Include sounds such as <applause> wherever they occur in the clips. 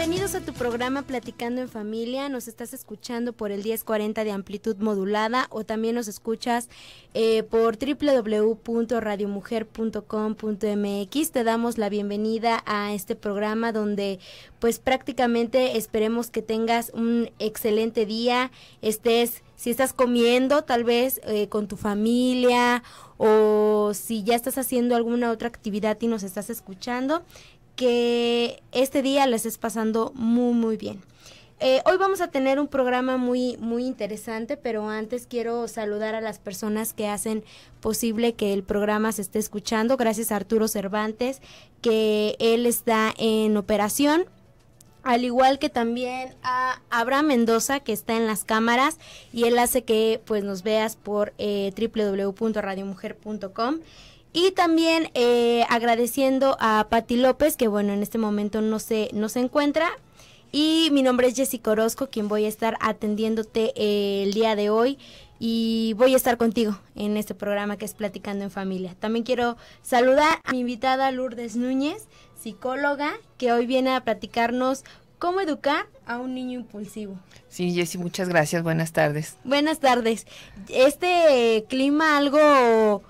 Bienvenidos a tu programa Platicando en Familia. Nos estás escuchando por el 1040 de amplitud modulada o también nos escuchas eh, por www.radiomujer.com.mx. Te damos la bienvenida a este programa donde pues prácticamente esperemos que tengas un excelente día, estés si estás comiendo tal vez eh, con tu familia o si ya estás haciendo alguna otra actividad y nos estás escuchando, que este día les estés pasando muy, muy bien. Eh, hoy vamos a tener un programa muy, muy interesante, pero antes quiero saludar a las personas que hacen posible que el programa se esté escuchando. Gracias a Arturo Cervantes, que él está en operación. Al igual que también a Abraham Mendoza, que está en las cámaras, y él hace que pues nos veas por eh, www.radiomujer.com. Y también eh, agradeciendo a Pati López, que bueno, en este momento no se, no se encuentra. Y mi nombre es Jessica Orozco, quien voy a estar atendiéndote eh, el día de hoy. Y voy a estar contigo en este programa que es Platicando en Familia. También quiero saludar a mi invitada Lourdes Núñez, psicóloga, que hoy viene a platicarnos ¿Cómo educar a un niño impulsivo? Sí, Jessy, muchas gracias. Buenas tardes. Buenas tardes. Este eh, clima algo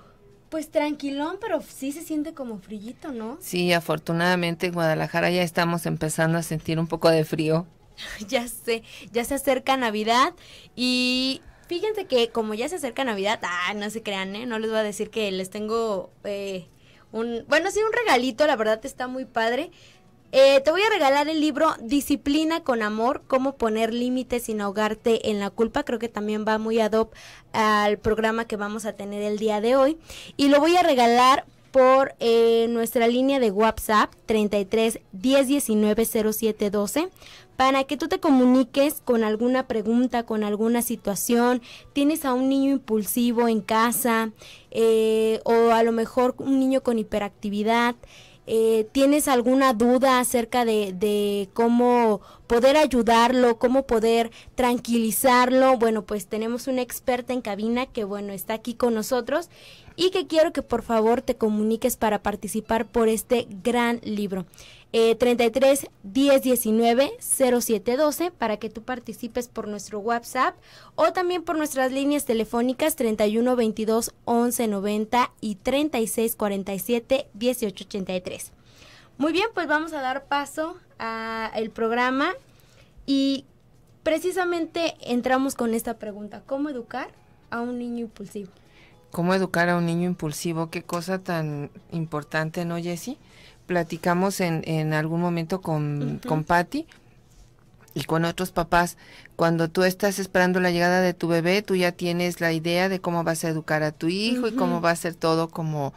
pues tranquilón, pero sí se siente como frillito, ¿no? Sí, afortunadamente en Guadalajara ya estamos empezando a sentir un poco de frío. <laughs> ya sé, ya se acerca Navidad y fíjense que como ya se acerca Navidad, ah, no se crean, ¿eh? No les voy a decir que les tengo eh, un, bueno, sí, un regalito, la verdad está muy padre. Eh, te voy a regalar el libro Disciplina con Amor, cómo poner límites sin ahogarte en la culpa. Creo que también va muy ad hoc al programa que vamos a tener el día de hoy. Y lo voy a regalar por eh, nuestra línea de WhatsApp 33 10 19 07 12 para que tú te comuniques con alguna pregunta, con alguna situación. Tienes a un niño impulsivo en casa eh, o a lo mejor un niño con hiperactividad. Eh, tienes alguna duda acerca de, de, cómo poder ayudarlo, cómo poder tranquilizarlo, bueno, pues tenemos una experta en cabina que, bueno, está aquí con nosotros y que quiero que por favor te comuniques para participar por este gran libro. 33 10 19 07 12 para que tú participes por nuestro WhatsApp o también por nuestras líneas telefónicas 31 22 11 90 y 36 47 18 83. Muy bien, pues vamos a dar paso al programa y precisamente entramos con esta pregunta, ¿cómo educar a un niño impulsivo? ¿Cómo educar a un niño impulsivo? Qué cosa tan importante, ¿no, Jessie? platicamos en, algún momento con, Patti y con otros papás, cuando tú estás esperando la llegada de tu bebé, tú ya tienes la idea de cómo vas a educar a tu hijo y cómo va a ser todo como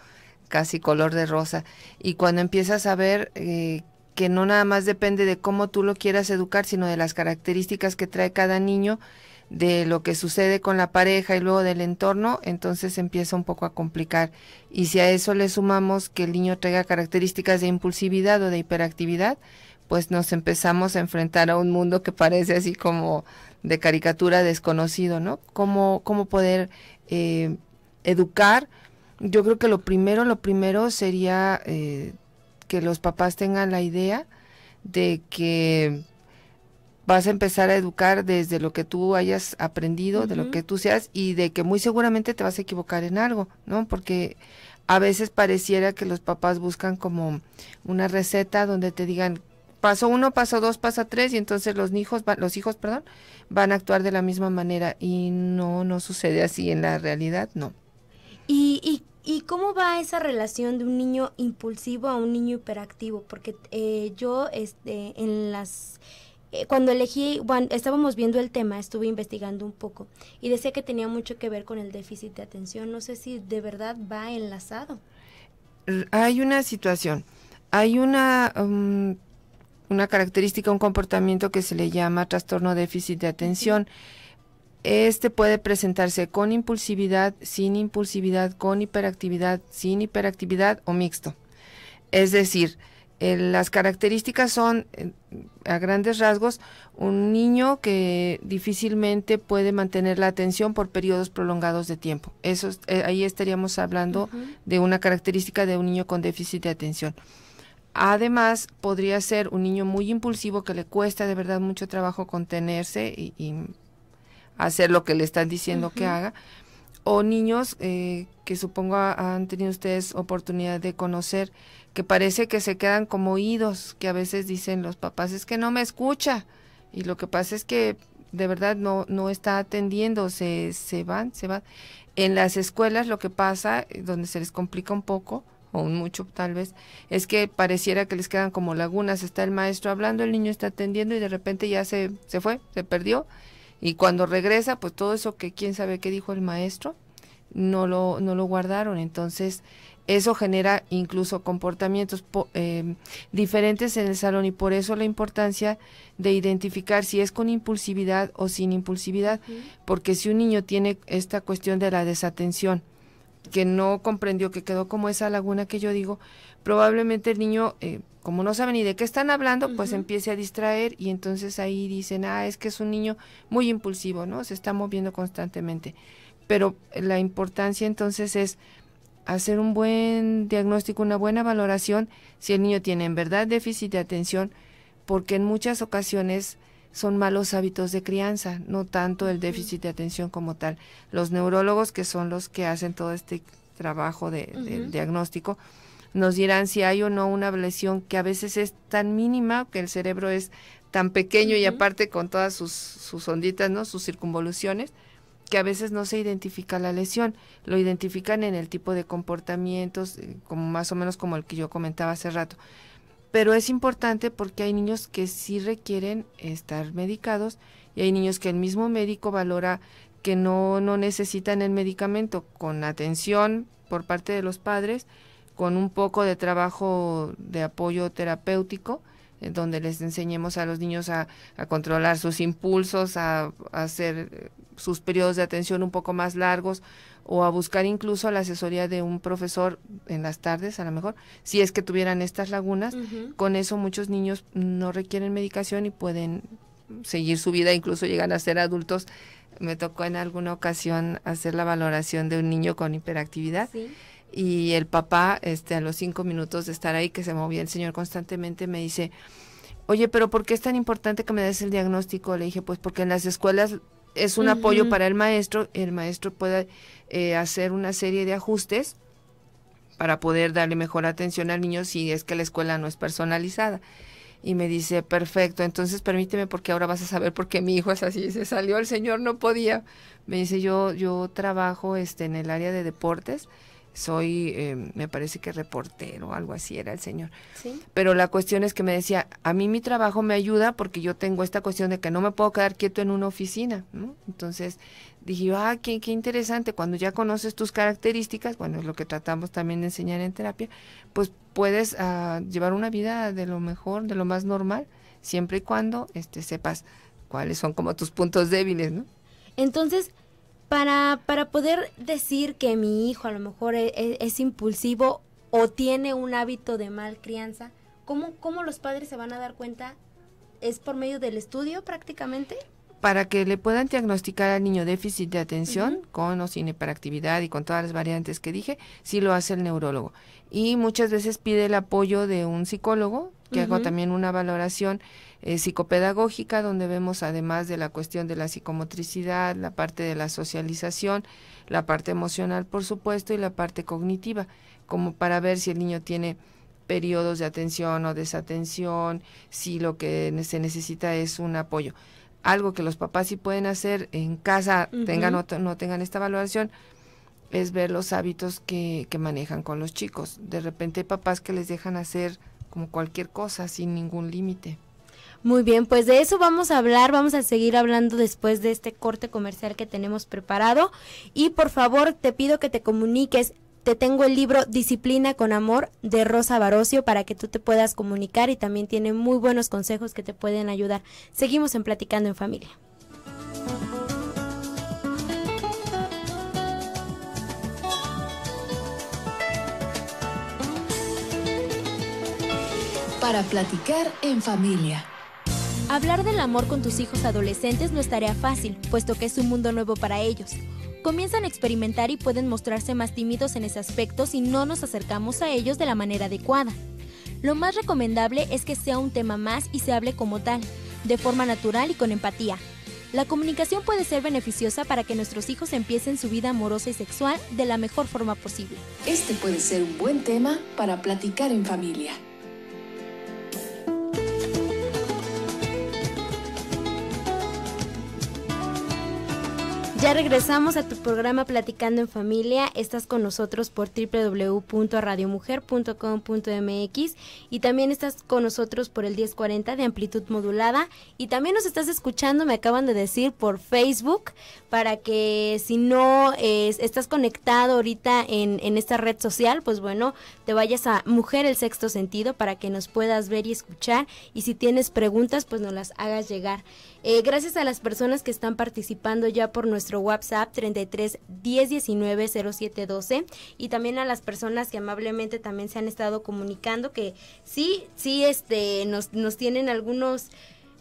casi color de rosa. Y cuando empiezas a ver eh, que no nada más depende de cómo tú lo quieras educar, sino de las características que trae cada niño, de lo que sucede con la pareja y luego del entorno, entonces empieza un poco a complicar. Y si a eso le sumamos que el niño traiga características de impulsividad o de hiperactividad, pues nos empezamos a enfrentar a un mundo que parece así como de caricatura desconocido, ¿no? ¿Cómo, cómo poder eh, educar? Yo creo que lo primero, lo primero sería eh, que los papás tengan la idea de que vas a empezar a educar desde lo que tú hayas aprendido, de lo que tú seas y de que muy seguramente te vas a equivocar en algo, ¿no? Porque a veces pareciera que los papás buscan como una receta donde te digan paso uno, paso dos, paso tres y entonces los hijos, los hijos, perdón, van a actuar de la misma manera y no, no sucede así en la realidad, no. ¿Y, y, y cómo va esa relación de un niño impulsivo a un niño hiperactivo? Porque eh, yo, este, en las eh, cuando elegí, bueno, estábamos viendo el tema, estuve investigando un poco y decía que tenía mucho que ver con el déficit de atención. No sé si de verdad va enlazado. Hay una situación, hay una, um, una característica, un comportamiento que se le llama trastorno déficit de atención. Este puede presentarse con impulsividad, sin impulsividad, con hiperactividad, sin hiperactividad o mixto. Es decir, eh, las características son, eh, a grandes rasgos, un niño que difícilmente puede mantener la atención por periodos prolongados de tiempo. Eso, eh, ahí estaríamos hablando de una característica de un niño con déficit de atención. Además, podría ser un niño muy impulsivo que le cuesta de verdad mucho trabajo contenerse y, hacer lo que le están diciendo que haga o niños eh, que supongo han tenido ustedes oportunidad de conocer, que parece que se quedan como oídos, que a veces dicen los papás es que no me escucha y lo que pasa es que de verdad no, no está atendiendo, se, se van, se van. En las escuelas lo que pasa, eh, donde se les complica un poco, o mucho tal vez, es que pareciera que les quedan como lagunas, está el maestro hablando, el niño está atendiendo y de repente ya se, se fue, se perdió y cuando regresa, pues todo eso que quién sabe qué dijo el maestro, no lo, no lo guardaron. Entonces, eso genera incluso comportamientos em, diferentes en el salón y por eso la importancia de identificar si es con impulsividad o sin impulsividad, porque si un niño tiene esta cuestión de la desatención, que no comprendió, que quedó como esa laguna que yo digo, probablemente el niño eh, como no saben ni de qué están hablando, pues empiece a distraer y entonces ahí dicen, ah, es que es un niño muy impulsivo, ¿no? Se está moviendo constantemente. Pero la importancia entonces es hacer un buen diagnóstico, una buena valoración, si el niño tiene en verdad déficit de atención, porque en muchas ocasiones son malos hábitos de crianza, no tanto el déficit de atención como tal. Los neurólogos, que son los que hacen todo este trabajo de, diagnóstico, nos dirán si hay o no una lesión que a veces es tan mínima, que el cerebro es tan pequeño y aparte con todas sus, sus onditas, ¿no? sus circunvoluciones, que a veces no se identifica la lesión, lo identifican en el tipo de comportamientos, eh, como más o menos como el que yo comentaba hace rato. Pero es importante porque hay niños que sí requieren estar medicados y hay niños que el mismo médico valora que no, no necesitan el medicamento, con atención por parte de los padres, con un poco de trabajo de apoyo terapéutico, en donde les enseñemos a los niños a, controlar sus impulsos, a, hacer eh, sus periodos de atención un poco más largos o a buscar incluso la asesoría de un profesor en las tardes, a lo mejor, si es que tuvieran estas lagunas. Con eso muchos niños no requieren medicación y pueden seguir su vida, incluso llegan a ser adultos me tocó en alguna ocasión hacer la valoración de un niño con hiperactividad. Y el papá, este, a los cinco minutos de estar ahí, que se movía el señor constantemente, me dice, oye, pero ¿por qué es tan importante que me des el diagnóstico? Le dije, pues porque en las escuelas es un apoyo para el maestro, el maestro puede eh, hacer una serie de ajustes para poder darle mejor atención al niño si es que la escuela no es personalizada y me dice, perfecto, entonces permíteme porque ahora vas a saber por qué mi hijo es así, se salió el señor, no podía. Me dice, yo, yo trabajo este, en el área de deportes soy, em, me parece que reportero, o algo así era el señor. ¿Sí? Pero la cuestión es que me decía, a mí mi trabajo me ayuda porque yo tengo esta cuestión de que no me puedo quedar quieto en una oficina, ¿no? Entonces dije, ah, qué, interesante, cuando ya conoces tus características, bueno, es lo que tratamos también de enseñar en terapia, pues puedes ah, llevar una vida de lo mejor, de lo más normal, siempre y cuando este, sepas cuáles son como tus puntos débiles, ¿no? Entonces, para, para poder decir que mi hijo a lo mejor e, e, es, impulsivo o tiene un hábito de mal crianza, ¿cómo, ¿cómo los padres se van a dar cuenta? ¿Es por medio del estudio prácticamente? para que le puedan diagnosticar al niño déficit de atención con o sin hiperactividad y con todas las variantes que dije, sí lo hace el neurólogo. Y muchas veces pide el apoyo de un psicólogo, que hago también una valoración eh, psicopedagógica, donde vemos además de la cuestión de la psicomotricidad, la parte de la socialización, la parte emocional, por supuesto, y la parte cognitiva, como para ver si el niño tiene periodos de atención o desatención, si lo que se necesita es un apoyo algo que los papás sí pueden hacer en casa, tengan no tengan esta valoración, es ver los hábitos que, que manejan con los chicos. De repente hay papás que les dejan hacer como cualquier cosa sin ningún límite. Muy bien, pues de eso vamos a hablar, vamos a seguir hablando después de este corte comercial que tenemos preparado. Y por favor, te pido que te comuniques te tengo el libro Disciplina con Amor de Rosa Barocio para que tú te puedas comunicar y también tiene muy buenos consejos que te pueden ayudar. Seguimos en Platicando en Familia. Para platicar en familia. Hablar del amor con tus hijos adolescentes no es tarea fácil, puesto que es un mundo nuevo para ellos comienzan a experimentar y pueden mostrarse más tímidos en ese aspecto si no nos acercamos a ellos de la manera adecuada. Lo más recomendable es que sea un tema más y se hable como tal, de forma natural y con empatía. La comunicación puede ser beneficiosa para que nuestros hijos empiecen su vida amorosa y sexual de la mejor forma posible. Este puede ser un buen tema para platicar en familia. Ya regresamos a tu programa Platicando en Familia. Estás con nosotros por www.radiomujer.com.mx y también estás con nosotros por el 1040 de amplitud modulada y también nos estás escuchando, me acaban de decir, por Facebook para que si no estás conectado ahorita en, en esta red social, pues bueno, te vayas a Mujer el Sexto Sentido para que nos puedas ver y escuchar y si tienes preguntas, pues nos las hagas llegar. Eh, gracias a las personas que están participando ya por nuestro WhatsApp 33 10 19 07 12 y también a las personas que amablemente también se han estado comunicando que sí, sí, este, nos, nos tienen algunos...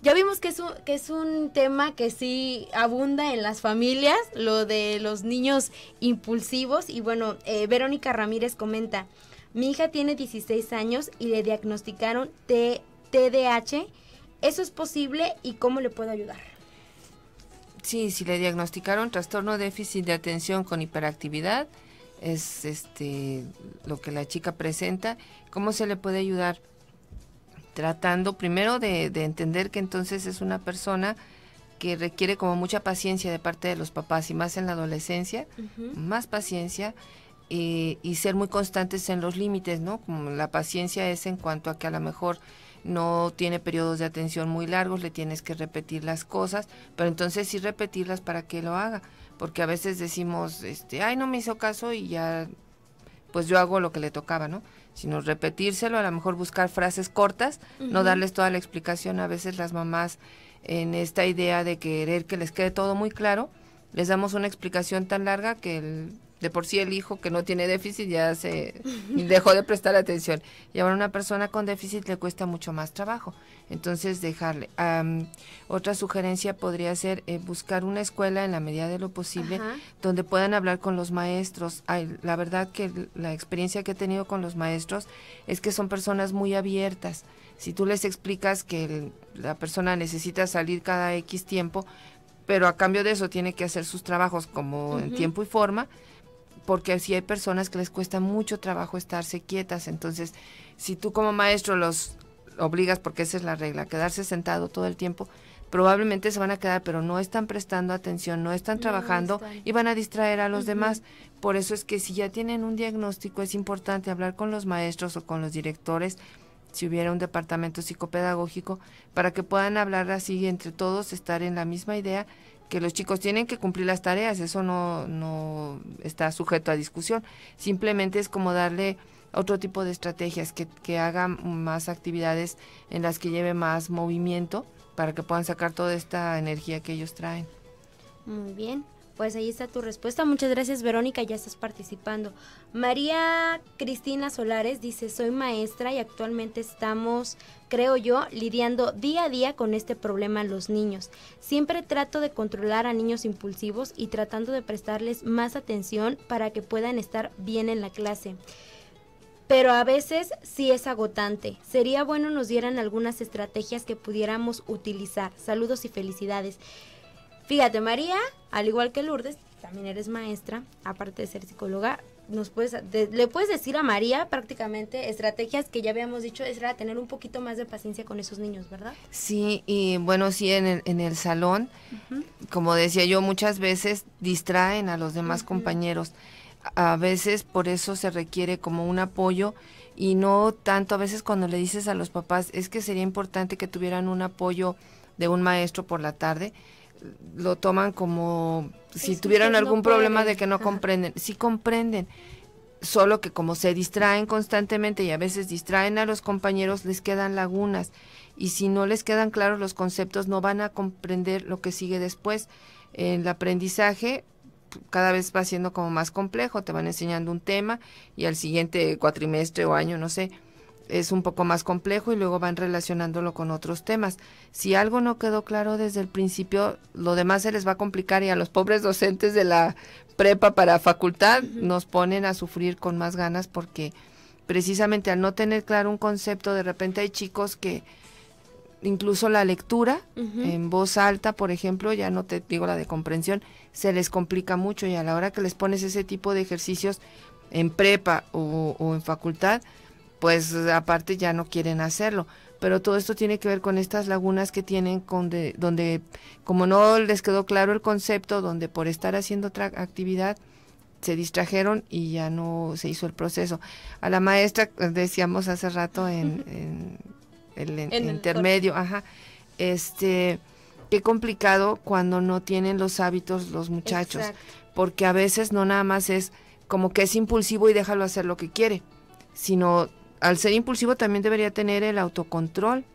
Ya vimos que es, un, que es un tema que sí abunda en las familias, lo de los niños impulsivos. Y bueno, eh, Verónica Ramírez comenta, mi hija tiene 16 años y le diagnosticaron T TDAH. ¿Eso es posible y cómo le puedo ayudar? Sí, si le diagnosticaron trastorno déficit de atención con hiperactividad, es este lo que la chica presenta, ¿cómo se le puede ayudar? Tratando primero de, entender que entonces es una persona que requiere como mucha paciencia de parte de los papás y más en la adolescencia, más paciencia eh, y ser muy constantes en los límites, ¿no? Como la paciencia es en cuanto a que a lo mejor no tiene periodos de atención muy largos, le tienes que repetir las cosas, pero entonces sí repetirlas para que lo haga, porque a veces decimos, este, ay, no me hizo caso y ya, pues yo hago lo que le tocaba, ¿no? Sino repetírselo, a lo mejor buscar frases cortas, no darles toda la explicación. A veces las mamás, en esta idea de querer que les quede todo muy claro, les damos una explicación tan larga que el de por sí el hijo que no tiene déficit ya se dejó de prestar atención. Y ahora una persona con déficit le cuesta mucho más trabajo. Entonces dejarle. otra sugerencia podría ser eh, buscar una escuela en la medida de lo posible donde puedan hablar con los maestros. Ay, la verdad que la experiencia que he tenido con los maestros es que son personas muy abiertas. Si tú les explicas que la persona necesita salir cada X tiempo, pero a cambio de eso tiene que hacer sus trabajos como en tiempo y forma, porque si hay personas que les cuesta mucho trabajo estarse quietas, entonces si tú como maestro los obligas, porque esa es la regla, quedarse sentado todo el tiempo, probablemente se van a quedar, pero no están prestando atención, no están trabajando y van a distraer a los demás. Por eso es que si ya tienen un diagnóstico, es importante hablar con los maestros o con los directores, si hubiera un departamento psicopedagógico, para que puedan hablar así entre todos, estar en la misma idea que los chicos tienen que cumplir las tareas, eso no, no está sujeto a discusión. Simplemente es como darle otro tipo de estrategias que, que hagan más actividades en las que lleve más movimiento para que puedan sacar toda esta energía que ellos traen. Muy bien. Pues ahí está tu respuesta. Muchas gracias, Verónica, ya estás participando. María Cristina Solares dice, soy maestra y actualmente estamos, creo yo, lidiando día a día con este problema los niños. Siempre trato de controlar a niños impulsivos y tratando de prestarles más atención para que puedan estar bien en la clase pero a veces sí es agotante. Sería bueno nos dieran algunas estrategias que pudiéramos utilizar. Saludos y felicidades. Fíjate, María, al igual que Lourdes, también eres maestra, aparte de ser psicóloga, nos puedes, le puedes decir a María prácticamente estrategias que ya habíamos dicho, es tener un poquito más de paciencia con esos niños, ¿verdad? Sí, y bueno, sí, en el, en el salón, como decía yo, muchas veces distraen a los demás compañeros. A veces por eso se requiere como un apoyo y no tanto a veces cuando le dices a los papás, es que sería importante que tuvieran un apoyo de un maestro por la tarde lo toman como si tuvieran algún problema de que no comprenden. Sí comprenden, solo que como se distraen constantemente y a veces distraen a los compañeros, les quedan lagunas. Y si no les quedan claros los conceptos, no van a comprender lo que sigue después. El aprendizaje cada vez va siendo como más complejo, te van enseñando un tema y al siguiente cuatrimestre o año, no sé, es un poco más complejo y luego van relacionándolo con otros temas. Si algo no quedó claro desde el principio, lo demás se les va a complicar y a los pobres docentes de la prepa para facultad nos ponen a sufrir con más ganas porque precisamente al no tener claro un concepto, de repente hay chicos que incluso la lectura en voz alta, por ejemplo, ya no te digo la de comprensión, se les complica mucho y a la hora que les pones ese tipo de ejercicios en prepa o en facultad, pues aparte ya no quieren hacerlo. Pero todo esto tiene que ver con estas lagunas que tienen, con donde como no les quedó claro el concepto, donde por estar haciendo otra actividad se distrajeron y ya no se hizo el proceso. A la maestra, decíamos hace rato en, el, intermedio, ajá, este, qué complicado cuando no tienen los hábitos los muchachos, porque a veces no nada más es como que es impulsivo y déjalo hacer lo que quiere, sino al ser impulsivo también debería tener el autocontrol.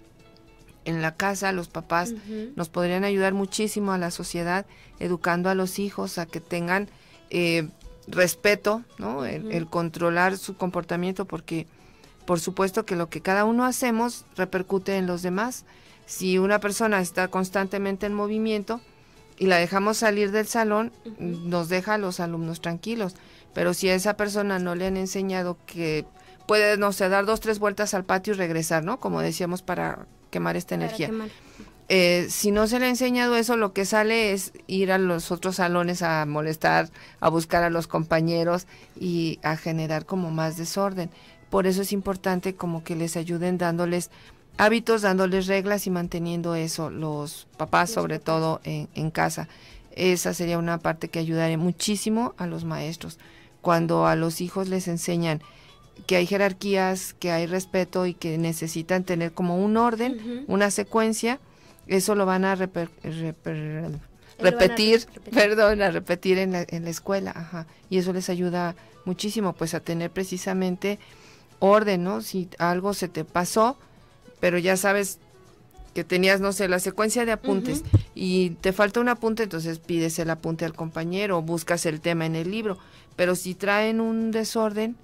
En la casa los papás nos podrían ayudar muchísimo a la sociedad educando a los hijos a que tengan eh, respeto, ¿no? El, controlar su comportamiento porque por supuesto que lo que cada uno hacemos repercute en los demás. Si una persona está constantemente en movimiento y la dejamos salir del salón, nos deja a los alumnos tranquilos. Pero si a esa persona no le han enseñado que puede, no sé, dar dos, tres vueltas al patio y regresar, ¿no? Como decíamos, para quemar esta energía. Eh, si no se le ha enseñado eso, lo que sale es ir a los otros salones a molestar, a buscar a los compañeros y a generar como más desorden. Por eso es importante como que les ayuden dándoles hábitos, dándoles reglas y manteniendo eso, los papás sobre todo en, en casa. Esa sería una parte que ayudaría muchísimo a los maestros. Cuando a los hijos les enseñan que hay jerarquías, que hay respeto y que necesitan tener como un orden, una secuencia, eso lo van a, repetir, perdón, a repetir en la, escuela, Y eso les ayuda muchísimo, pues, a tener precisamente orden, ¿no? Si algo se te pasó, pero ya sabes que tenías, no sé, la secuencia de apuntes y te falta un apunte, entonces pides el apunte al compañero, buscas el tema en el libro, pero si traen un desorden,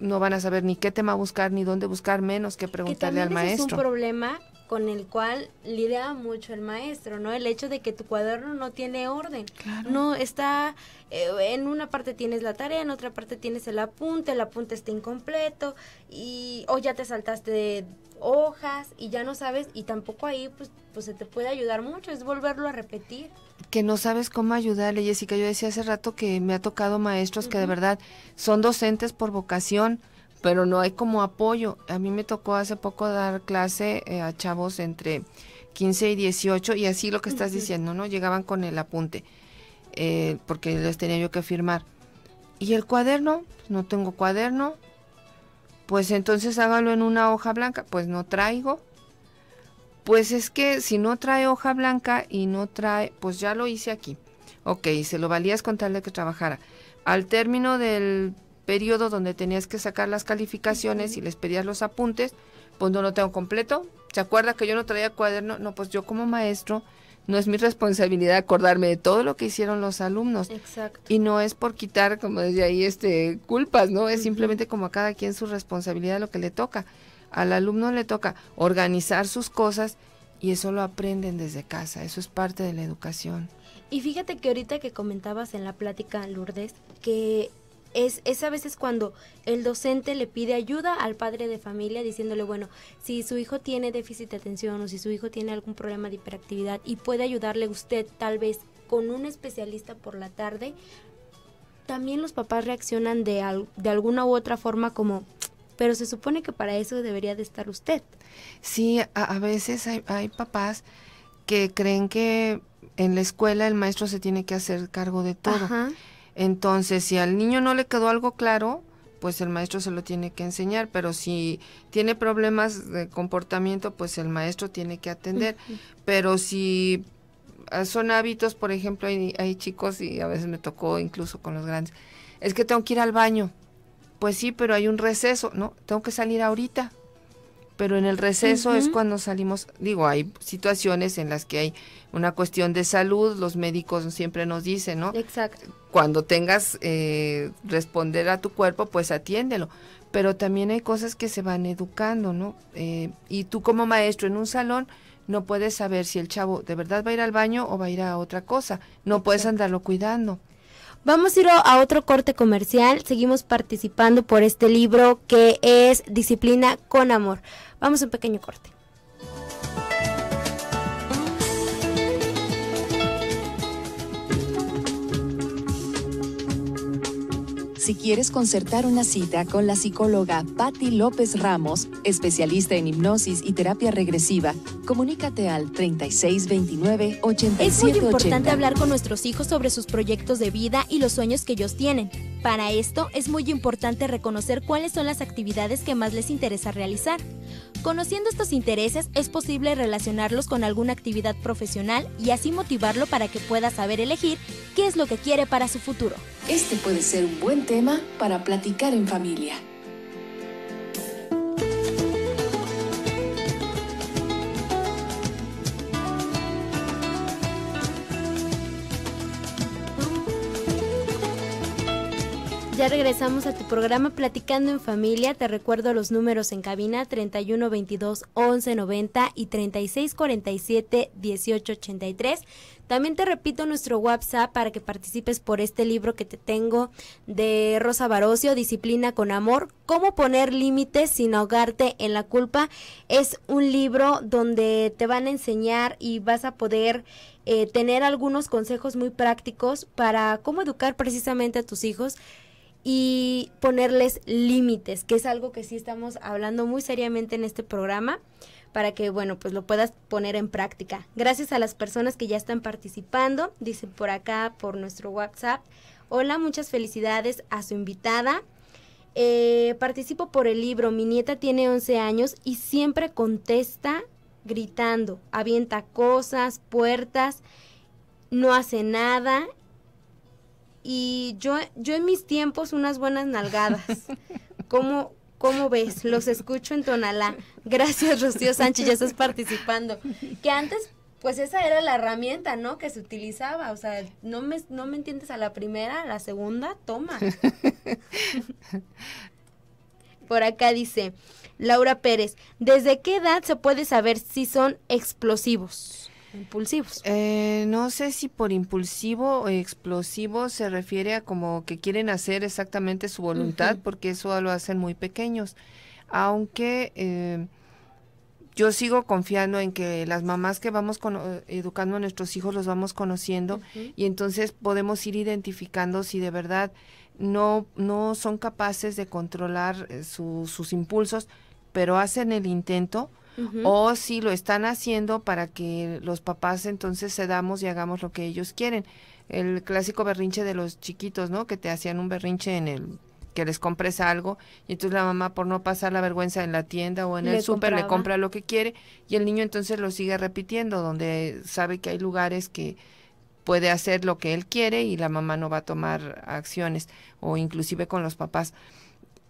no van a saber ni qué tema buscar ni dónde buscar, menos que preguntarle al maestro. un problema con el cual lidia mucho el maestro, ¿no? El hecho de que tu cuaderno no tiene orden, no está, eh, en una parte tienes la tarea, en otra parte tienes el apunte, el apunte está incompleto y o ya te saltaste de hojas y ya no sabes y tampoco ahí pues, pues se te puede ayudar mucho, es volverlo a repetir. Que no sabes cómo ayudarle, Jessica. Yo decía hace rato que me ha tocado maestros que de verdad son docentes por vocación, pero no hay como apoyo. A mí me tocó hace poco dar clase eh, a chavos entre 15 y 18 y así lo que estás diciendo, ¿no? Llegaban con el apunte, eh, porque les tenía yo que firmar. ¿Y el cuaderno? no tengo cuaderno. Pues entonces hágalo en una hoja blanca. Pues no traigo. Pues es que si no trae hoja blanca y no trae, pues ya lo hice aquí. Ok, se lo valías contarle que trabajara. Al término del periodo donde tenías que sacar las calificaciones y les pedías los apuntes, pues no lo tengo completo. ¿Se acuerda que yo no traía cuaderno? No, pues yo como maestro no es mi responsabilidad acordarme de todo lo que hicieron los alumnos. Exacto. Y no es por quitar, como decía ahí, este, culpas, ¿no? Es simplemente como a cada quien su responsabilidad lo que le toca. Al alumno le toca organizar sus cosas y eso lo aprenden desde casa, eso es parte de la educación. Y fíjate que ahorita que comentabas en la plática, Lourdes, que es, a veces cuando el docente le pide ayuda al padre de familia diciéndole, bueno, si su hijo tiene déficit de atención o si su hijo tiene algún problema de hiperactividad y puede ayudarle usted tal vez con un especialista por la tarde, también los papás reaccionan de, de alguna u otra forma como, pero se supone que para eso debería de estar usted. Sí, a, veces hay, hay papás que creen que en la escuela el maestro se tiene que hacer cargo de todo. Ajá. Entonces, si al niño no le quedó algo claro, pues el maestro se lo tiene que enseñar, pero si tiene problemas de comportamiento, pues el maestro tiene que atender. Pero si ah, son hábitos, por ejemplo, hay, hay, chicos, y a veces me tocó incluso con los grandes, es que tengo que ir al baño. Pues sí, pero hay un receso, ¿no? Tengo que salir ahorita pero en el receso es cuando salimos, digo, hay situaciones en las que hay una cuestión de salud, los médicos siempre nos dicen, ¿no? Exacto. Cuando tengas eh, responder a tu cuerpo, pues atiéndelo, pero también hay cosas que se van educando, ¿no? Eh, y tú como maestro en un salón no puedes saber si el chavo de verdad va a ir al baño o va a ir a otra cosa, no puedes andarlo cuidando. Vamos a ir a otro corte comercial. Seguimos participando por este libro que es Disciplina con Amor. Vamos a un pequeño corte. Si quieres concertar una cita con la psicóloga Patti López Ramos, especialista en hipnosis y terapia regresiva, comunícate al 3629 8780. Es muy importante hablar con nuestros hijos sobre sus proyectos de vida y los sueños que ellos tienen. Para esto es muy importante reconocer cuáles son las actividades que más les interesa realizar. Conociendo estos intereses es posible relacionarlos con alguna actividad profesional y así motivarlo para que pueda saber elegir qué es lo que quiere para su futuro. Este puede ser un buen tema para platicar en familia. Ya regresamos a tu programa Platicando en Familia. Te recuerdo los números en cabina 31 22 11 y 36 47 18 también te repito nuestro WhatsApp para que participes por este libro que te tengo de Rosa Barocio, Disciplina con Amor, cómo poner límites sin ahogarte en la culpa. Es un libro donde te van a enseñar y vas a poder eh, tener algunos consejos muy prácticos para cómo educar precisamente a tus hijos y ponerles límites, que es algo que sí estamos hablando muy seriamente en este programa para que, bueno, pues lo puedas poner en práctica. Gracias a las personas que ya están participando, dice por acá, por nuestro WhatsApp. Hola, muchas felicidades a su invitada. Eh, participo por el libro, mi nieta tiene 11 años y siempre contesta gritando, avienta cosas, puertas, no hace nada y yo, yo en mis tiempos unas buenas nalgadas. <laughs> como... ¿Cómo ves? Los escucho en Tonalá. Gracias, Rocío Sánchez, ya estás participando. Que antes, pues esa era la herramienta, ¿no? Que se utilizaba. O sea, no me, no me entiendes a la primera, a la segunda, toma. Por acá dice Laura Pérez, ¿desde qué edad se puede saber si son explosivos? Impulsivos. Eh, no sé si por impulsivo o explosivo se refiere a como que quieren hacer exactamente su voluntad, porque eso lo hacen muy pequeños. Aunque eh, yo sigo confiando en que las mamás que vamos eh, educando a nuestros hijos los vamos conociendo y entonces podemos ir identificando si de verdad no, no son capaces de controlar sus impulsos, pero hacen el intento o si lo están haciendo para que los papás entonces cedamos y hagamos lo que ellos quieren. El clásico berrinche de los chiquitos, ¿no? Que te hacían un berrinche en el que les compres algo y entonces la mamá por no pasar la vergüenza en la tienda o en el súper le compra lo que quiere y el niño entonces lo sigue repitiendo donde sabe que hay lugares que puede hacer lo que él quiere y la mamá no va a tomar acciones o inclusive con los papás.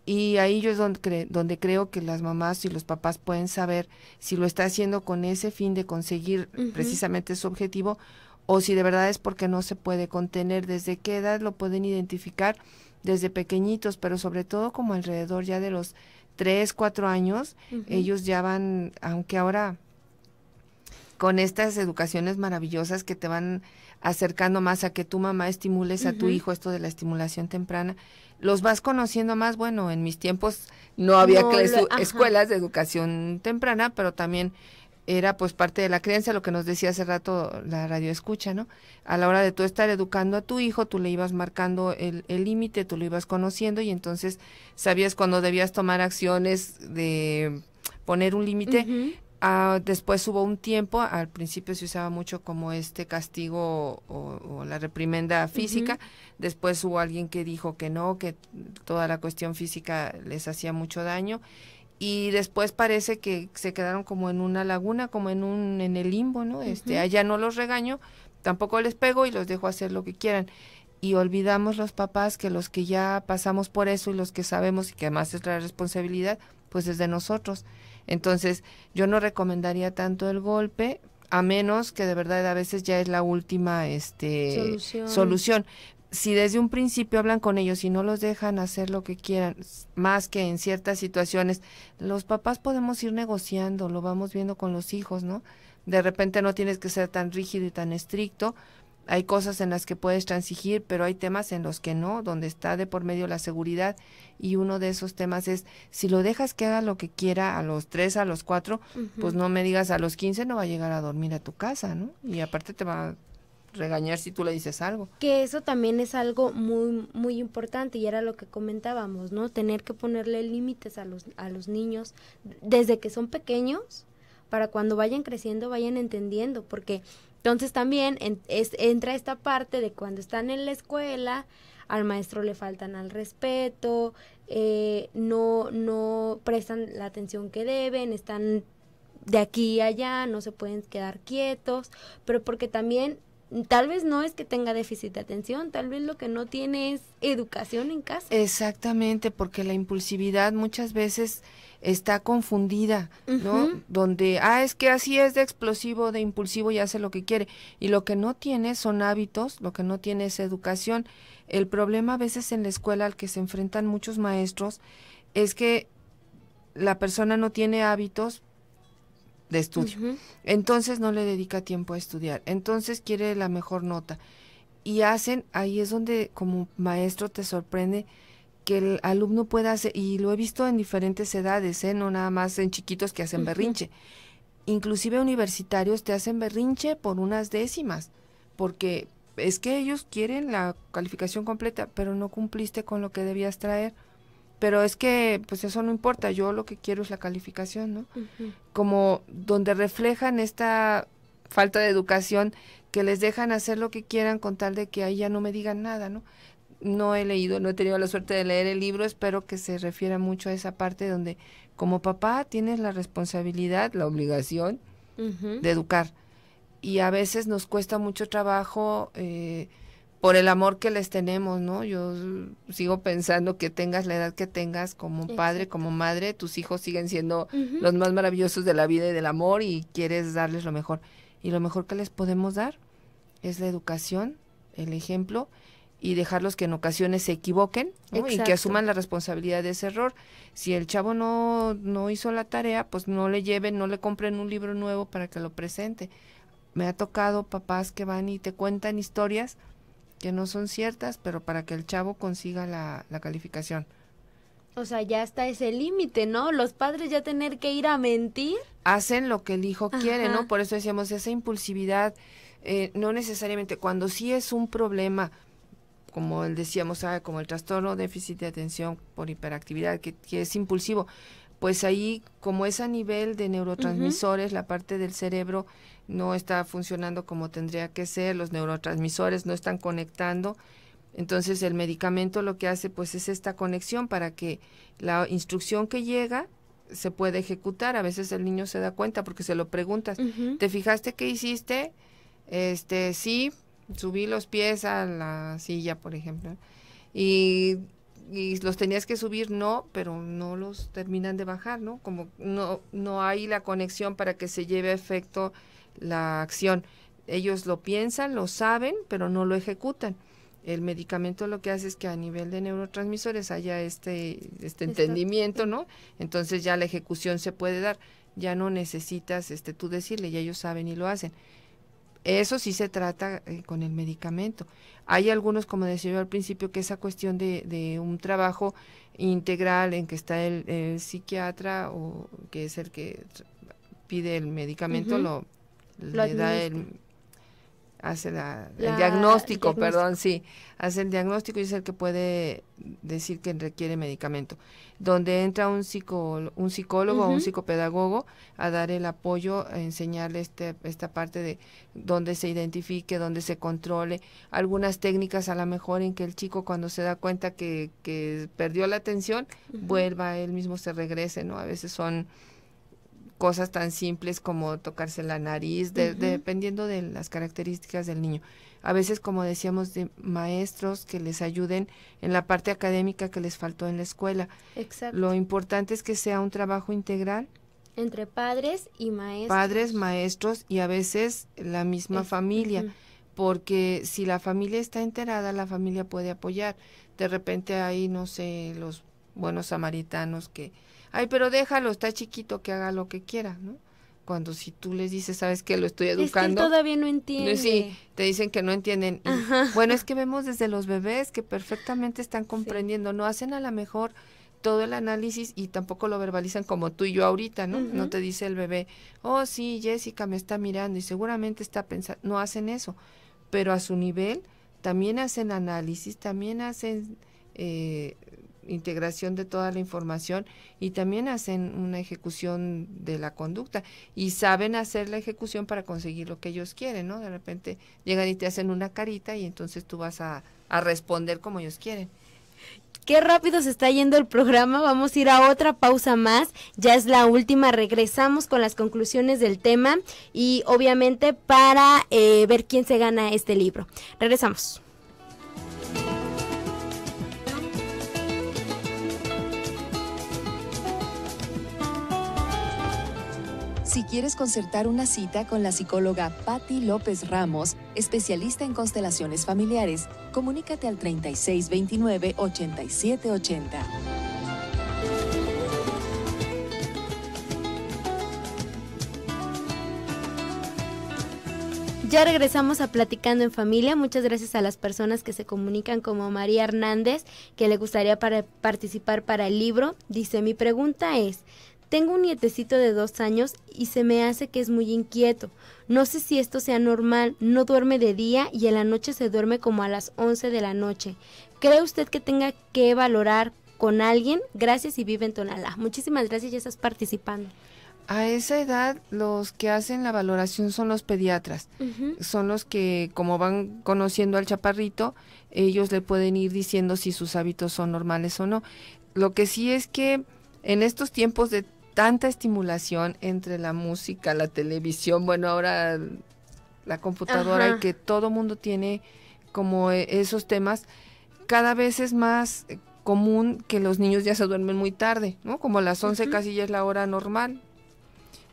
Y ahí yo es donde, donde creo que las mamás y los papás pueden saber si lo está haciendo con ese fin de conseguir precisamente su objetivo o si de verdad es porque no se puede contener, desde qué edad lo pueden identificar, desde pequeñitos, pero sobre todo como alrededor ya de los tres, cuatro años, ellos ya van, aunque ahora con estas educaciones maravillosas que te van acercando más a que tu mamá estimules a tu hijo esto de la estimulación temprana. Los vas conociendo más, bueno, en mis tiempos no había escuelas de educación temprana, pero también era pues parte de la creencia, lo que nos decía hace rato la radio escucha, ¿no? A la hora de tú estar educando a tu hijo, tú le ibas marcando el límite, tú lo ibas conociendo y entonces sabías cuando debías tomar acciones de poner un límite, Ah, después hubo un tiempo, al principio se usaba mucho como este castigo o, la reprimenda física, después hubo alguien que dijo que no, que toda la cuestión física les hacía mucho daño y después parece que se quedaron como en una laguna, como en un en el limbo, ¿no? Este, allá no los regaño, tampoco les pego y los dejo hacer lo que quieran. Y olvidamos los papás que los que ya pasamos por eso y los que sabemos y que además es la responsabilidad, pues es de nosotros. Entonces, yo no recomendaría tanto el golpe, a menos que de verdad a veces ya es la última este, solución. solución. Si desde un principio hablan con ellos y no los dejan hacer lo que quieran, más que en ciertas situaciones, los papás podemos ir negociando, lo vamos viendo con los hijos, ¿no? De repente no tienes que ser tan rígido y tan estricto, hay cosas en las que puedes transigir, pero hay temas en los que no, donde está de por medio la seguridad. Y uno de esos temas es, si lo dejas que haga lo que quiera a los tres, a los cuatro, pues no me digas a los quince no va a llegar a dormir a tu casa, ¿no? Y aparte te va a regañar si tú le dices algo. Que eso también es algo muy, muy importante y era lo que comentábamos, ¿no? Tener que ponerle límites a los, a los niños desde que son pequeños para cuando vayan creciendo, vayan entendiendo, porque entonces también entra esta parte de cuando están en la escuela, al maestro le faltan al respeto, eh, no, no prestan la atención que deben, están de aquí y allá, no se pueden quedar quietos, pero porque también tal vez no es que tenga déficit de atención, tal vez lo que no tiene es educación en casa. Exactamente, porque la impulsividad muchas veces está confundida, ¿no? Donde, ah, es que así es de explosivo, de impulsivo y hace lo que quiere. Y lo que no tiene son hábitos, lo que no tiene es educación. El problema a veces en la escuela al que se enfrentan muchos maestros es que la persona no tiene hábitos de estudio. Entonces no le dedica tiempo a estudiar. Entonces quiere la mejor nota. Y hacen, ahí es donde como maestro te sorprende que el alumno pueda hacer, y lo he visto en diferentes edades, ¿eh? no nada más en chiquitos que hacen berrinche. Inclusive universitarios te hacen berrinche por unas décimas, porque es que ellos quieren la calificación completa, pero no cumpliste con lo que debías traer. Pero es que, pues eso no importa, yo lo que quiero es la calificación, ¿no? Como donde reflejan esta falta de educación que les dejan hacer lo que quieran con tal de que ahí ya no me digan nada, ¿no? no he leído, no he tenido la suerte de leer el libro, espero que se refiera mucho a esa parte donde como papá tienes la responsabilidad, la obligación de educar. Y a veces nos cuesta mucho trabajo eh, por el amor que les tenemos, ¿no? Yo sigo pensando que tengas la edad que tengas como padre, como madre, tus hijos siguen siendo los más maravillosos de la vida y del amor y quieres darles lo mejor. Y lo mejor que les podemos dar es la educación, el ejemplo y dejarlos que en ocasiones se equivoquen y que asuman la responsabilidad de ese error. Si el chavo no, hizo la tarea, pues no le lleven, no le compren un libro nuevo para que lo presente. Me ha tocado papás que van y te cuentan historias que no son ciertas, pero para que el chavo consiga la, calificación. O sea, ya está ese límite, ¿no? Los padres ya tener que ir a mentir. Hacen lo que el hijo quiere, ¿no? Por eso decíamos, esa impulsividad, eh, no necesariamente, cuando sí es un problema como decíamos, ah, como el trastorno déficit de atención por hiperactividad, que, es impulsivo, pues ahí como es a nivel de neurotransmisores, la parte del cerebro no está funcionando como tendría que ser, los neurotransmisores no están conectando. Entonces el medicamento lo que hace pues es esta conexión para que la instrucción que llega se pueda ejecutar. A veces el niño se da cuenta porque se lo preguntas, ¿te fijaste qué hiciste? Este, sí, subí los pies a la silla, por ejemplo, y, los tenías que subir, no, pero no los terminan de bajar, ¿no? Como no, no hay la conexión para que se lleve a efecto la acción. Ellos lo piensan, lo saben, pero no lo ejecutan. El medicamento lo que hace es que a nivel de neurotransmisores haya este, este entendimiento, ¿no? Entonces ya la ejecución se puede dar. Ya no necesitas este, tú decirle, ya ellos saben y lo hacen. Eso sí se trata eh, con el medicamento. Hay algunos, como decía yo al principio, que esa cuestión de, un trabajo integral en que está el, psiquiatra o que es el que pide el medicamento, lo, le da el hace el diagnóstico, perdón, sí, hace el diagnóstico y es el que puede decir que requiere medicamento, donde entra un, un psicólogo o un psicopedagogo a dar el apoyo, a enseñarle este, esta parte de donde se identifique, donde se controle, algunas técnicas a lo mejor en que el chico cuando se da cuenta que, que perdió la atención, vuelva, él mismo se regrese, ¿no? A veces son cosas tan simples como tocarse la nariz, dependiendo de las características del niño. A veces, como decíamos, de maestros que les ayuden en la parte académica que les faltó en la escuela. Exacto. Lo importante es que sea un trabajo integral. Entre padres y maestros. Padres, maestros y a veces la misma familia. Porque si la familia está enterada, la familia puede apoyar. De repente hay, no sé, los buenos samaritanos que ay, pero déjalo, está chiquito, que haga lo que quiera, ¿no? Cuando si tú les dices, sabes que lo estoy educando. Es todavía no entiende. Sí, te dicen que no entienden. bueno, es que vemos desde los bebés que perfectamente están comprendiendo, no hacen a lo mejor todo el análisis y tampoco lo verbalizan como tú y yo ahorita, ¿no? No te dice el bebé, oh sí, Jessica me está mirando y seguramente está pensando, no hacen eso, pero a su nivel también hacen análisis, también hacen eh, integración de toda la información y también hacen una ejecución de la conducta y saben hacer la ejecución para conseguir lo que ellos quieren, ¿no? De repente llegan y te hacen una carita y entonces tú vas a, responder como ellos quieren. Qué rápido se está yendo el programa, vamos a ir a otra pausa más, ya es la última, regresamos con las conclusiones del tema y obviamente para eh, ver quién se gana este libro. Regresamos. si quieres concertar una cita con la psicóloga Patti López Ramos, especialista en constelaciones familiares, comunícate al 3629-8780. Ya regresamos a Platicando en Familia. Muchas gracias a las personas que se comunican como María Hernández, que le gustaría participar para el libro. Dice, mi pregunta es, tengo un nietecito de dos años y se me hace que es muy inquieto. No sé si esto sea normal, no duerme de día y en la noche se duerme como a las 11 de la noche. ¿Cree usted que tenga que valorar con alguien? Gracias y vive en Tonalá. Muchísimas gracias, ya estás participando. A esa edad los que hacen la valoración son los pediatras, son los que como van conociendo al chaparrito, ellos le pueden ir diciendo si sus hábitos son normales o no. Lo que sí es que en estos tiempos de tanta estimulación entre la música, la televisión, bueno, ahora la computadora y que todo mundo tiene como e, esos temas, cada vez es más común que los niños ya se duermen muy tarde, ¿no? Como a las 11 casi ya es la hora normal.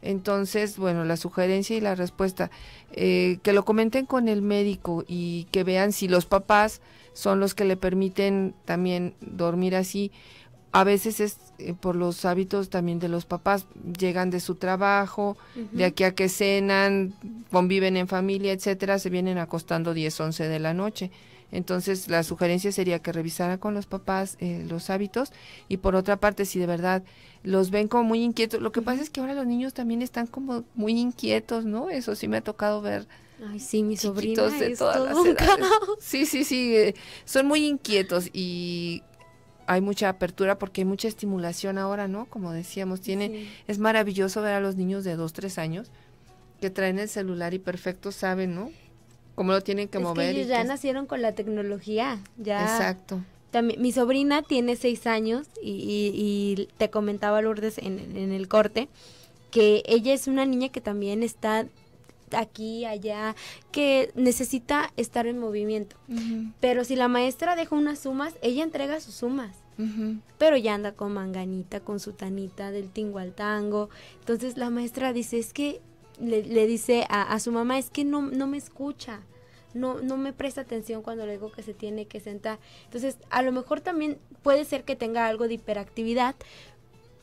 Entonces, bueno, la sugerencia y la respuesta, eh, que lo comenten con el médico y que vean si los papás son los que le permiten también dormir así a veces es eh, por los hábitos también de los papás. Llegan de su trabajo, de aquí a que cenan, conviven en familia, etcétera, se vienen acostando 10, 11 de la noche. Entonces, la sugerencia sería que revisara con los papás eh, los hábitos y por otra parte, si de verdad los ven como muy inquietos, lo que pasa es que ahora los niños también están como muy inquietos, ¿no? Eso sí me ha tocado ver. Ay, sí, mi Sí, sí, sí, eh, son muy inquietos y hay mucha apertura porque hay mucha estimulación ahora, ¿no? Como decíamos, tiene, es maravilloso ver a los niños de 2, 3 años que traen el celular y perfecto saben, ¿no? Cómo lo tienen que es mover. Que ellos ya nacieron con la tecnología, ya. Exacto. También, mi sobrina tiene seis años y, te comentaba Lourdes en el corte que ella es una niña que también está aquí, allá, que necesita estar en movimiento. Pero si la maestra deja unas sumas, ella entrega sus sumas. Pero ya anda con manganita, con su tanita del tingo al tango. Entonces la maestra dice, es que le, dice a, su mamá, es que no, no me escucha. No, no, me presta atención cuando le digo que se tiene que sentar. Entonces, a lo mejor también puede ser que tenga algo de hiperactividad,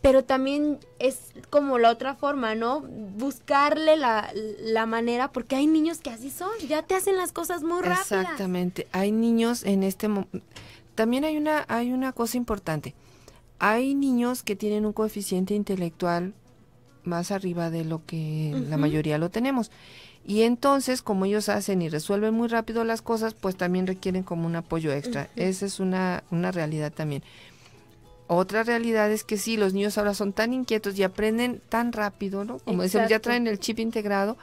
pero también es como la otra forma, ¿no? Buscarle la, la, manera, porque hay niños que así son, ya te hacen las cosas muy rápido. Exactamente, hay niños en este También hay una, hay una cosa importante, hay niños que tienen un coeficiente intelectual más arriba de lo que la mayoría lo tenemos. Y entonces, como ellos hacen y resuelven muy rápido las cosas, pues también requieren como un apoyo extra. Esa es una, una realidad también otra realidad es que sí, los niños ahora son tan inquietos y aprenden tan rápido, ¿no? Como decimos, ya traen el chip integrado,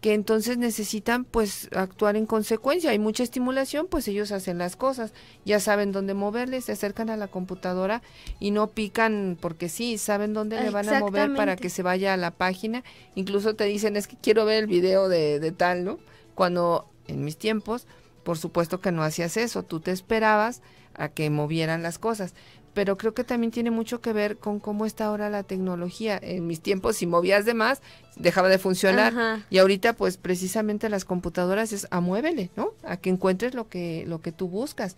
que entonces necesitan pues actuar en consecuencia. Hay mucha estimulación, pues ellos hacen las cosas, ya saben dónde moverles, se acercan a la computadora y no pican porque sí, saben dónde le van a mover para que se vaya a la página. Incluso te dicen, es que quiero ver el video de, de tal, ¿no? Cuando en mis tiempos, por supuesto que no hacías eso, tú te esperabas a que movieran las cosas pero creo que también tiene mucho que ver con cómo está ahora la tecnología. En mis tiempos, si movías de más, dejaba de funcionar. Y ahorita, pues precisamente las computadoras es a ah, muévele, ¿no? A que encuentres lo que, lo que tú buscas.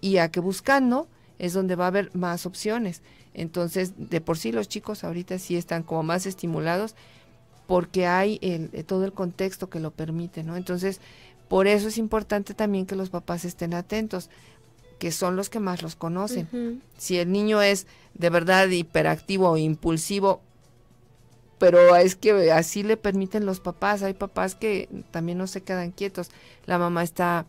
Y a que buscando es donde va a haber más opciones. Entonces, de por sí los chicos ahorita sí están como más estimulados porque hay eh, todo el contexto que lo permite, ¿no? Entonces, por eso es importante también que los papás estén atentos que son los que más los conocen. Si el niño es de verdad hiperactivo o e impulsivo, pero es que así le permiten los papás. Hay papás que también no se quedan quietos. La mamá está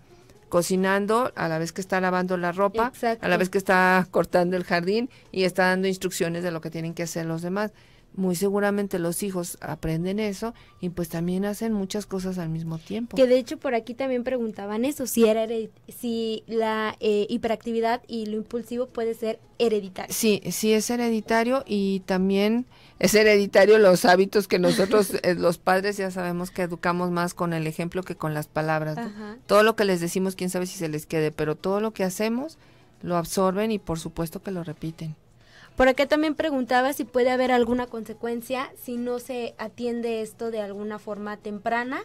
cocinando, a la vez que está lavando la ropa, a la vez que está cortando el jardín y está dando instrucciones de lo que tienen que hacer los demás muy seguramente los hijos aprenden eso y pues también hacen muchas cosas al mismo tiempo. Que de hecho por aquí también preguntaban eso, si era si la eh, hiperactividad y lo impulsivo puede ser hereditario. Sí, sí es hereditario y también es hereditario los hábitos que nosotros <laughs> eh, los padres ya sabemos que educamos más con el ejemplo que con las palabras. Todo lo que les decimos quién sabe si se les quede, pero todo lo que hacemos lo absorben y por supuesto que lo repiten. Por acá también preguntaba si puede haber alguna consecuencia si no se atiende esto de alguna forma temprana.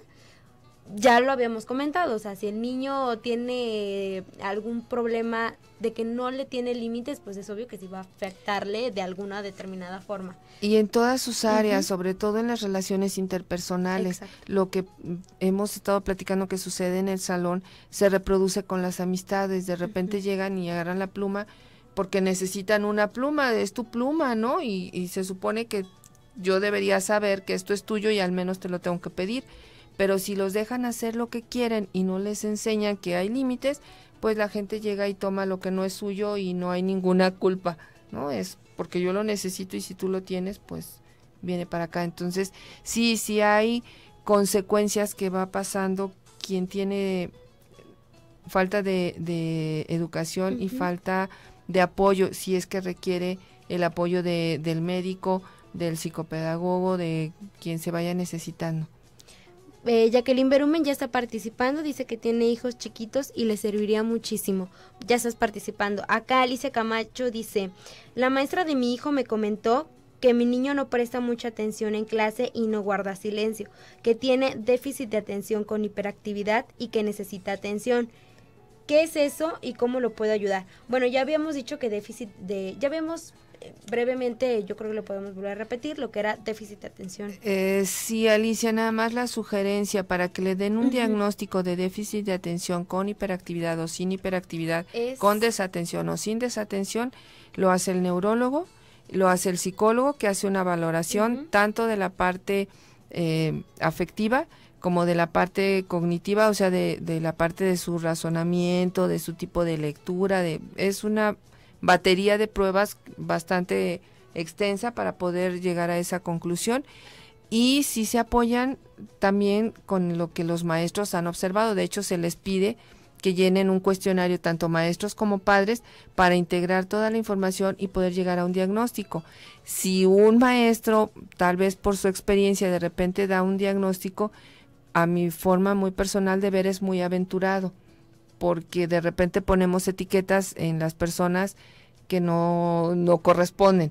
Ya lo habíamos comentado, o sea, si el niño tiene algún problema de que no le tiene límites, pues es obvio que sí va a afectarle de alguna determinada forma. Y en todas sus áreas, sobre todo en las relaciones interpersonales, lo que hemos estado platicando que sucede en el salón se reproduce con las amistades, de repente llegan y agarran la pluma porque necesitan una pluma, es tu pluma, ¿no? Y, se supone que yo debería saber que esto es tuyo y al menos te lo tengo que pedir. Pero si los dejan hacer lo que quieren y no les enseñan que hay límites, pues la gente llega y toma lo que no es suyo y no hay ninguna culpa, ¿no? Es porque yo lo necesito y si tú lo tienes, pues viene para acá. Entonces, sí, sí hay consecuencias que va pasando quien tiene falta de, educación y falta de apoyo, si es que requiere el apoyo de, del médico, del psicopedagogo, de quien se vaya necesitando. Eh, Jacqueline Berumen ya está participando, dice que tiene hijos chiquitos y le serviría muchísimo. Ya estás participando. Acá Alicia Camacho dice, la maestra de mi hijo me comentó que mi niño no presta mucha atención en clase y no guarda silencio, que tiene déficit de atención con hiperactividad y que necesita atención. ¿Qué es eso y cómo lo puede ayudar? Bueno, ya habíamos dicho que déficit de, ya habíamos eh, brevemente, yo creo que lo podemos volver a repetir, lo que era déficit de atención. Eh, sí, Alicia, nada más la sugerencia para que le den un diagnóstico de déficit de atención con hiperactividad o sin hiperactividad, con desatención o sin desatención, lo hace el neurólogo, lo hace el psicólogo que hace una valoración tanto de la parte eh, afectiva, como de la parte cognitiva, o sea, de, de la parte de su razonamiento, de su tipo de lectura, de, es una batería de pruebas bastante extensa para poder llegar a esa conclusión y sí se apoyan también con lo que los maestros han observado. De hecho, se les pide que llenen un cuestionario tanto maestros como padres para integrar toda la información y poder llegar a un diagnóstico. Si un maestro, tal vez por su experiencia, de repente da un diagnóstico, a mi forma muy personal de ver es muy aventurado, porque de repente ponemos etiquetas en las personas que no, corresponden.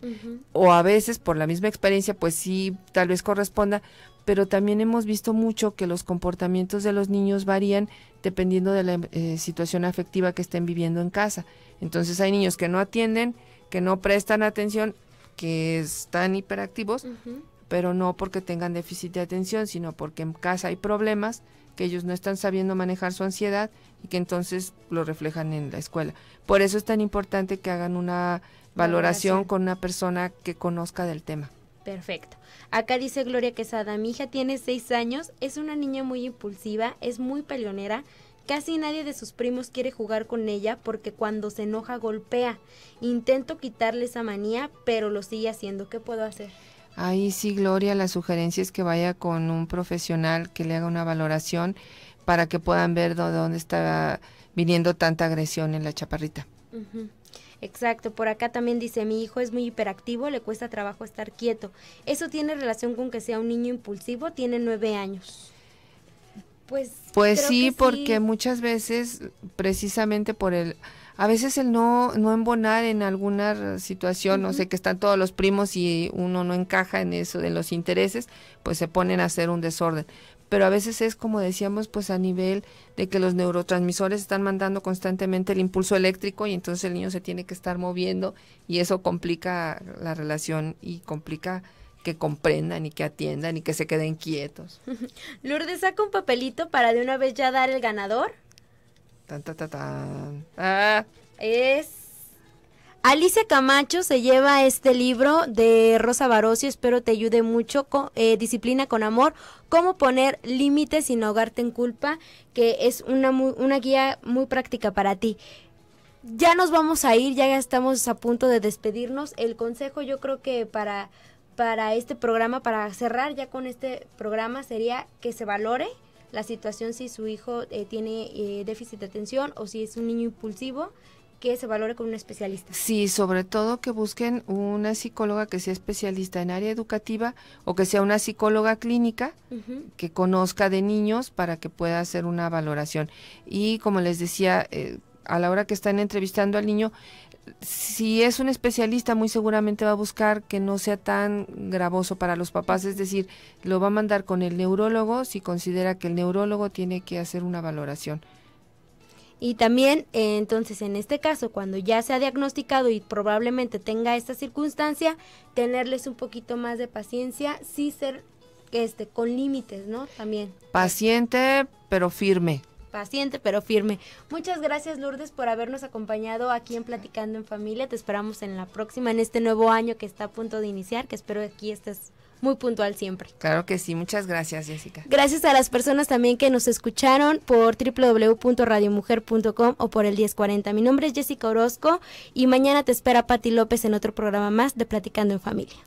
O a veces, por la misma experiencia, pues sí, tal vez corresponda, pero también hemos visto mucho que los comportamientos de los niños varían dependiendo de la eh, situación afectiva que estén viviendo en casa. Entonces hay niños que no atienden, que no prestan atención, que están hiperactivos, pero no porque tengan déficit de atención, sino porque en casa hay problemas que ellos no están sabiendo manejar su ansiedad y que entonces lo reflejan en la escuela. Por eso es tan importante que hagan una valoración con una persona que conozca del tema. Perfecto. Acá dice Gloria Quesada, mi hija tiene seis años, es una niña muy impulsiva, es muy peleonera, Casi nadie de sus primos quiere jugar con ella porque cuando se enoja golpea. Intento quitarle esa manía, pero lo sigue haciendo. ¿Qué puedo hacer? Ahí sí, Gloria, la sugerencia es que vaya con un profesional que le haga una valoración para que puedan ver de dónde está viniendo tanta agresión en la chaparrita. Exacto, por acá también dice, mi hijo es muy hiperactivo, le cuesta trabajo estar quieto. ¿Eso tiene relación con que sea un niño impulsivo? Tiene nueve años. Pues, pues sí, porque muchas veces, precisamente por el a veces el no, no embonar en alguna situación, no sé, que están todos los primos y uno no encaja en eso de los intereses, pues se ponen a hacer un desorden. Pero a veces es, como decíamos, pues a nivel de que los neurotransmisores están mandando constantemente el impulso eléctrico y entonces el niño se tiene que estar moviendo y eso complica la relación y complica que comprendan y que atiendan y que se queden quietos. <laughs> Lourdes, saca un papelito para de una vez ya dar el ganador. Ah, es. Alicia Camacho se lleva este libro de Rosa Barroso, espero te ayude mucho, con, eh, Disciplina con Amor, cómo poner límites sin ahogarte en culpa, que es una, una guía muy práctica para ti ya nos vamos a ir, ya estamos a punto de despedirnos. El consejo yo creo que para, para este programa, para cerrar ya con este programa, sería que se valore, la situación si su hijo eh, tiene eh, déficit de atención o si es un niño impulsivo que se valore con un especialista. Sí, sobre todo que busquen una psicóloga que sea especialista en área educativa o que sea una psicóloga clínica que conozca de niños para que pueda hacer una valoración. Y como les decía, eh, a la hora que están entrevistando al niño, si es un especialista, muy seguramente va a buscar que no sea tan gravoso para los papás, es decir, lo va a mandar con el neurólogo si considera que el neurólogo tiene que hacer una valoración. Y también, eh, entonces, en este caso, cuando ya se ha diagnosticado y probablemente tenga esta circunstancia, tenerles un poquito más de paciencia, sí ser este, con límites, ¿no? También. Paciente, pero firme paciente pero firme. Muchas gracias Lourdes por habernos acompañado aquí en Platicando en Familia. Te esperamos en la próxima, en este nuevo año que está a punto de iniciar, que espero aquí estés muy puntual siempre. Claro que sí, muchas gracias Jessica. Gracias a las personas también que nos escucharon por www.radiomujer.com o por el 1040. Mi nombre es Jessica Orozco y mañana te espera Patti López en otro programa más de Platicando en Familia.